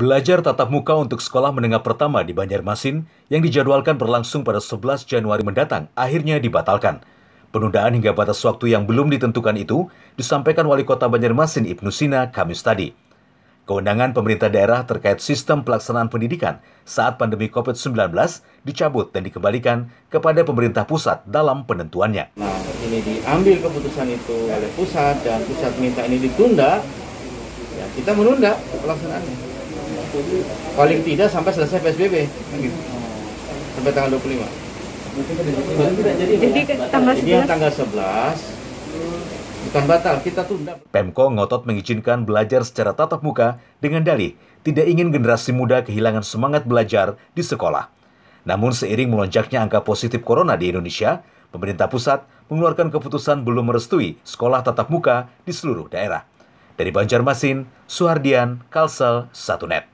Belajar tatap muka untuk sekolah menengah pertama di Banjarmasin yang dijadwalkan berlangsung pada 11 Januari mendatang akhirnya dibatalkan. Penundaan hingga batas waktu yang belum ditentukan itu disampaikan Wali Kota Banjarmasin Ibnu Sina Kamis tadi. Kewenangan pemerintah daerah terkait sistem pelaksanaan pendidikan saat pandemi COVID-19 dicabut dan dikembalikan kepada pemerintah pusat dalam penentuannya. Nah, ini diambil keputusan itu oleh pusat dan pusat minta ini ditunda, ya kita menunda pelaksanaannya paling tidak sampai selesai PSBB gitu. sampai tanggal 25 jadi kan tanggal 11 jadi tanggal 11 bukan batal kita tunda Pemko ngotot mengizinkan belajar secara tatap muka dengan dalih tidak ingin generasi muda kehilangan semangat belajar di sekolah namun seiring melonjaknya angka positif corona di Indonesia pemerintah pusat mengeluarkan keputusan belum merestui sekolah tatap muka di seluruh daerah dari Banjarmasin, Suhardian, Kalsel, Satunet.